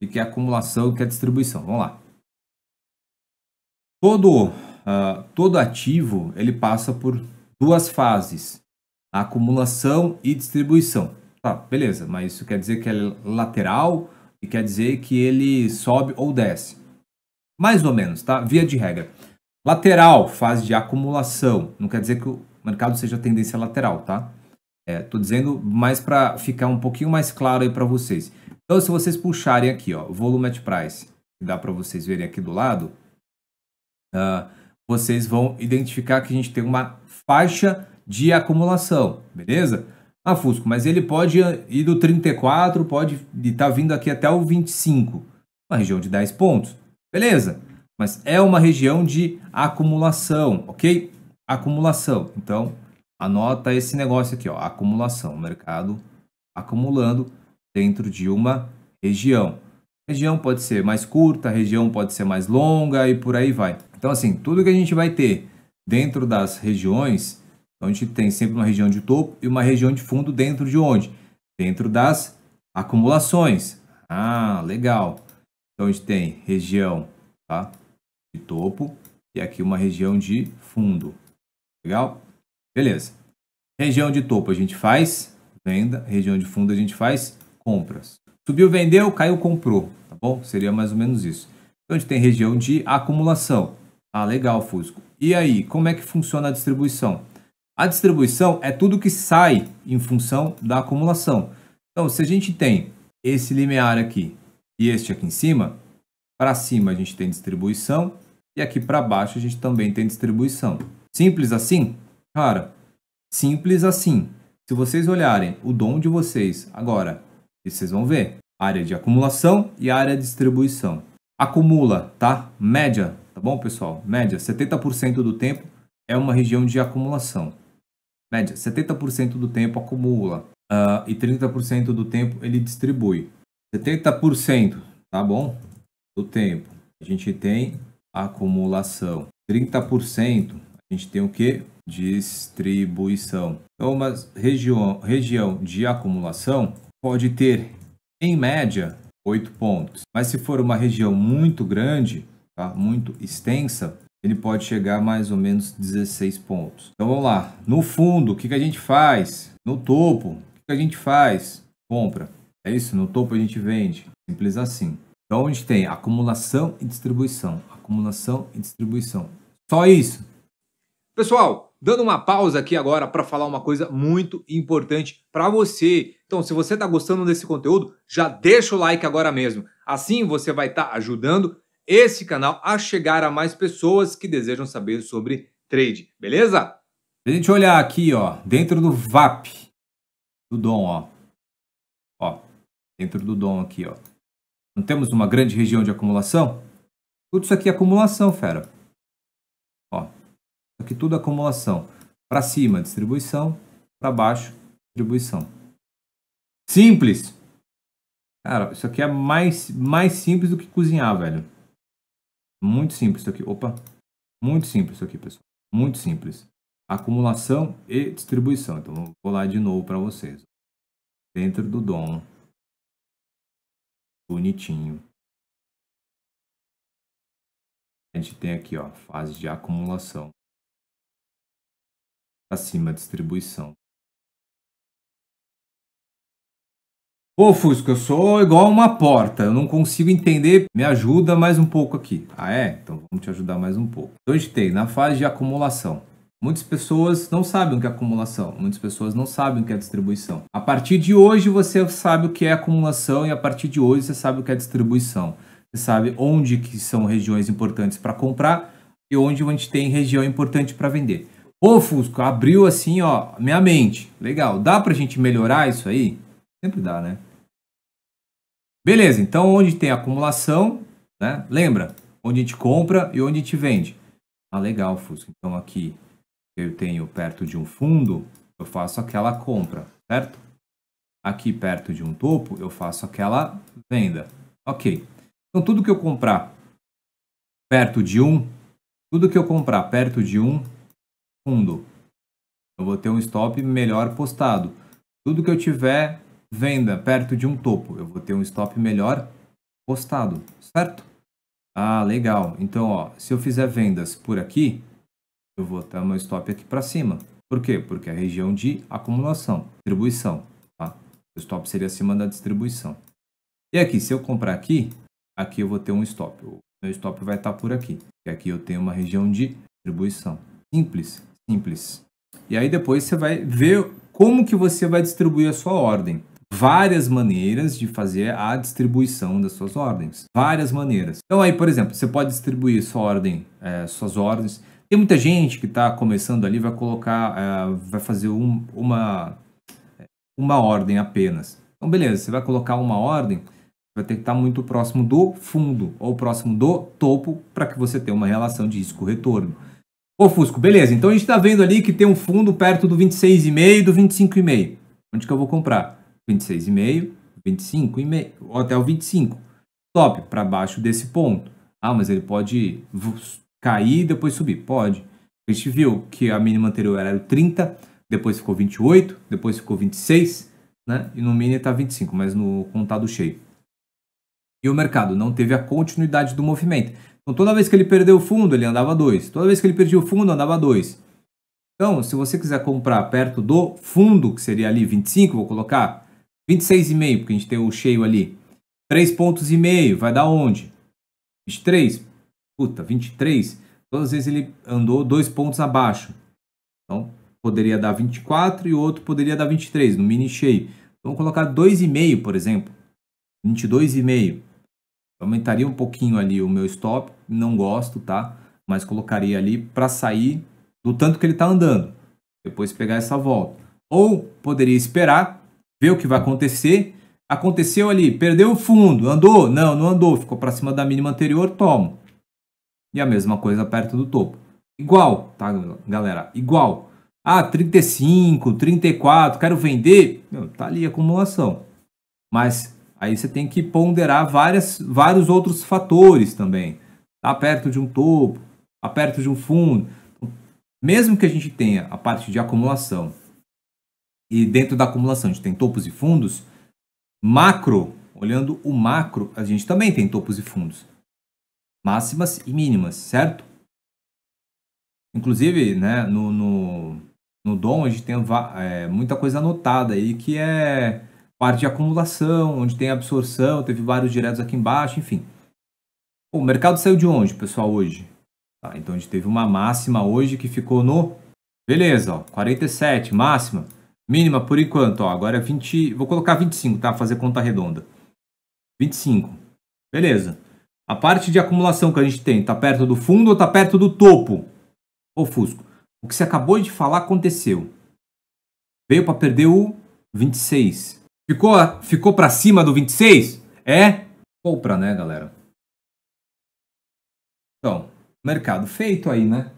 E que é acumulação e que é distribuição. Vamos lá. Todo, uh, todo ativo ele passa por duas fases, acumulação e distribuição. Tá, beleza, mas isso quer dizer que é lateral e quer dizer que ele sobe ou desce. Mais ou menos, tá? Via de regra. Lateral, fase de acumulação. Não quer dizer que o mercado seja tendência lateral, tá? É, tô dizendo mais para ficar um pouquinho mais claro aí para vocês. Então, se vocês puxarem aqui, ó, volume at price, que dá para vocês verem aqui do lado, uh, vocês vão identificar que a gente tem uma faixa de acumulação, beleza? Ah, Fusco, mas ele pode ir do 34, pode estar tá vindo aqui até o 25, uma região de 10 pontos, beleza? Mas é uma região de acumulação, ok? Acumulação. Então, anota esse negócio aqui, ó, acumulação, mercado acumulando dentro de uma região. A região pode ser mais curta, região pode ser mais longa e por aí vai. Então, assim, tudo que a gente vai ter dentro das regiões, então a gente tem sempre uma região de topo e uma região de fundo dentro de onde? Dentro das acumulações. Ah, legal. Então a gente tem região tá, de topo e aqui uma região de fundo. Legal? Beleza. Região de topo a gente faz venda, região de fundo a gente faz compras. Subiu, vendeu, caiu, comprou, tá bom? Seria mais ou menos isso. Então a gente tem região de acumulação. Ah, legal, Fusco. E aí, como é que funciona a distribuição? A distribuição é tudo que sai em função da acumulação. Então, se a gente tem esse limiar aqui e este aqui em cima, para cima a gente tem distribuição e aqui para baixo a gente também tem distribuição. Simples assim? Cara, simples assim. Se vocês olharem o dom de vocês agora e vocês vão ver. Área de acumulação e área de distribuição. Acumula, tá? Média, tá bom, pessoal? Média, 70% do tempo é uma região de acumulação. Média, 70% do tempo acumula uh, e 30% do tempo ele distribui. 70%, tá bom? Do tempo a gente tem acumulação. 30% a gente tem o que? Distribuição. Então, uma região, região de acumulação pode ter, em média, 8 pontos. Mas se for uma região muito grande, tá? muito extensa, ele pode chegar a mais ou menos 16 pontos. Então vamos lá. No fundo, o que, que a gente faz? No topo, o que, que a gente faz? Compra. É isso? No topo a gente vende. Simples assim. Então a gente tem acumulação e distribuição. Acumulação e distribuição. Só isso. Pessoal, dando uma pausa aqui agora para falar uma coisa muito importante para você. Então, se você está gostando desse conteúdo, já deixa o like agora mesmo. Assim você vai estar tá ajudando esse canal a chegar a mais pessoas que desejam saber sobre trade, beleza? A gente olhar aqui, ó, dentro do VAP do Dom, ó. Ó, dentro do Dom aqui, ó. Não temos uma grande região de acumulação? Tudo isso aqui é acumulação, fera. Aqui tudo é acumulação. Para cima, distribuição. Para baixo, distribuição. Simples! Cara, isso aqui é mais, mais simples do que cozinhar, velho. Muito simples isso aqui. Opa! Muito simples isso aqui, pessoal. Muito simples. Acumulação e distribuição. Então, vou lá de novo para vocês. Dentro do dom. Bonitinho. A gente tem aqui, ó, fase de acumulação acima distribuição. Ô Fusco, eu sou igual uma porta, eu não consigo entender, me ajuda mais um pouco aqui. Ah é? Então vamos te ajudar mais um pouco. Então a gente tem na fase de acumulação. Muitas pessoas não sabem o que é acumulação, muitas pessoas não sabem o que é distribuição. A partir de hoje você sabe o que é acumulação e a partir de hoje você sabe o que é distribuição. Você sabe onde que são regiões importantes para comprar e onde a gente tem região importante para vender. Ô, Fusco, abriu assim, ó, minha mente. Legal. Dá pra gente melhorar isso aí? Sempre dá, né? Beleza, então onde tem acumulação, né? Lembra, onde a gente compra e onde a gente vende. Ah, legal, Fusco. Então aqui eu tenho perto de um fundo, eu faço aquela compra, certo? Aqui perto de um topo, eu faço aquela venda. Ok. Então tudo que eu comprar perto de um, tudo que eu comprar perto de um fundo. Eu vou ter um stop melhor postado. Tudo que eu tiver venda perto de um topo, eu vou ter um stop melhor postado, certo? Ah, legal. Então, ó, se eu fizer vendas por aqui, eu vou ter meu stop aqui para cima. Por quê? Porque é a região de acumulação, distribuição. Tá? O stop seria acima da distribuição. E aqui, se eu comprar aqui, aqui eu vou ter um stop. O meu stop vai estar tá por aqui. E aqui eu tenho uma região de distribuição. Simples, simples. E aí depois você vai ver como que você vai distribuir a sua ordem. Várias maneiras de fazer a distribuição das suas ordens. Várias maneiras. Então aí, por exemplo, você pode distribuir sua ordem, é, suas ordens. Tem muita gente que está começando ali, vai colocar, é, vai fazer um, uma, uma ordem apenas. Então beleza, você vai colocar uma ordem, vai ter que estar tá muito próximo do fundo ou próximo do topo para que você tenha uma relação de risco-retorno. Ô, Fusco, beleza. Então a gente está vendo ali que tem um fundo perto do 26,5 e do 25,5. Onde que eu vou comprar? 26,5, 25,5, ou até o 25. Top, para baixo desse ponto. Ah, mas ele pode cair e depois subir. Pode. A gente viu que a mínima anterior era o 30, depois ficou 28, depois ficou 26, né? E no mínimo está 25, mas no contado cheio e o mercado não teve a continuidade do movimento. Então, toda vez que ele perdeu o fundo, ele andava 2. Toda vez que ele perdia o fundo, andava 2. Então, se você quiser comprar perto do fundo, que seria ali 25, vou colocar 26,5, porque a gente tem o cheio ali. 3,5 pontos e meio, vai dar onde? 23. Puta, 23. Todas as vezes ele andou dois pontos abaixo. Então, poderia dar 24 e o outro poderia dar 23, no mini cheio. Vamos colocar 2,5, por exemplo. 22,5 aumentaria um pouquinho ali o meu stop, não gosto, tá? Mas colocaria ali para sair do tanto que ele está andando, depois pegar essa volta. Ou poderia esperar, ver o que vai acontecer. Aconteceu ali, perdeu o fundo, andou? Não, não andou, ficou para cima da mínima anterior, tomo. E a mesma coisa perto do topo. Igual, tá, galera? Igual. Ah, 35, 34, quero vender. Meu, tá ali a acumulação. Mas Aí você tem que ponderar várias, vários outros fatores também. Está perto de um topo, está perto de um fundo. Então, mesmo que a gente tenha a parte de acumulação, e dentro da acumulação a gente tem topos e fundos, macro, olhando o macro, a gente também tem topos e fundos. Máximas e mínimas, certo? Inclusive, né, no, no, no Dom a gente tem é, muita coisa anotada aí que é parte de acumulação, onde tem absorção, teve vários diretos aqui embaixo, enfim. Bom, o mercado saiu de onde, pessoal, hoje? Tá, então a gente teve uma máxima hoje que ficou no... Beleza, ó, 47, máxima. Mínima por enquanto, ó, agora é 20... Vou colocar 25, tá? Fazer conta redonda. 25. Beleza. A parte de acumulação que a gente tem, tá perto do fundo ou tá perto do topo? Ô, Fusco, o que você acabou de falar aconteceu. Veio para perder o 26. Ficou, ficou para cima do 26? É? Compra, né, galera? Então, mercado feito aí, né?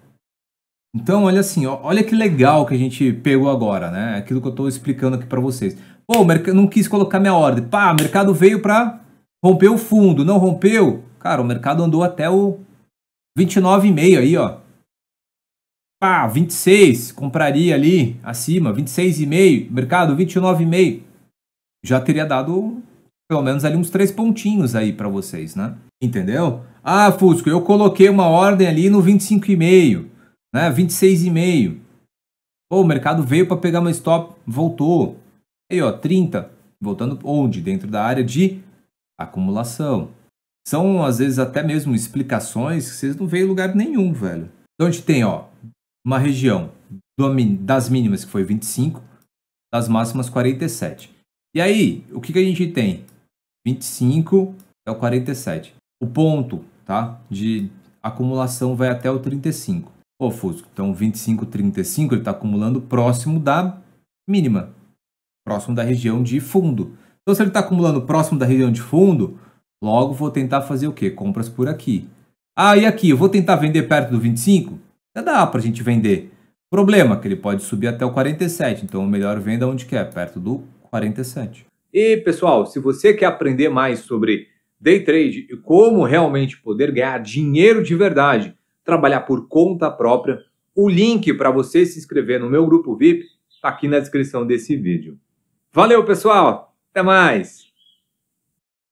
Então, olha assim, ó, olha que legal que a gente pegou agora, né? É aquilo que eu estou explicando aqui para vocês. Pô, não quis colocar minha ordem. Pá, mercado veio para romper o fundo. Não rompeu? Cara, o mercado andou até o 29,5 aí, ó. Pá, 26, compraria ali acima, 26,5. Mercado 29,5 já teria dado pelo menos ali uns três pontinhos aí para vocês, né? Entendeu? Ah, Fusco, eu coloquei uma ordem ali no 25,5, né? 26,5. Pô, o mercado veio para pegar uma stop, voltou. Aí, ó, 30, voltando onde? Dentro da área de acumulação. São, às vezes, até mesmo explicações que vocês não veem em lugar nenhum, velho. Então, a gente tem, ó, uma região das mínimas que foi 25, das máximas 47. E aí, o que, que a gente tem? 25 é o 47. O ponto tá, de acumulação vai até o 35. Pô, Fusco, então 25, 35, ele está acumulando próximo da mínima, próximo da região de fundo. Então, se ele está acumulando próximo da região de fundo, logo vou tentar fazer o quê? Compras por aqui. Ah, e aqui, eu vou tentar vender perto do 25? Já dá para a gente vender. Problema, que ele pode subir até o 47, então o melhor venda onde quer, é? perto do 47. E pessoal, se você quer aprender mais sobre day trade e como realmente poder ganhar dinheiro de verdade, trabalhar por conta própria, o link para você se inscrever no meu grupo VIP está aqui na descrição desse vídeo. Valeu, pessoal! Até mais!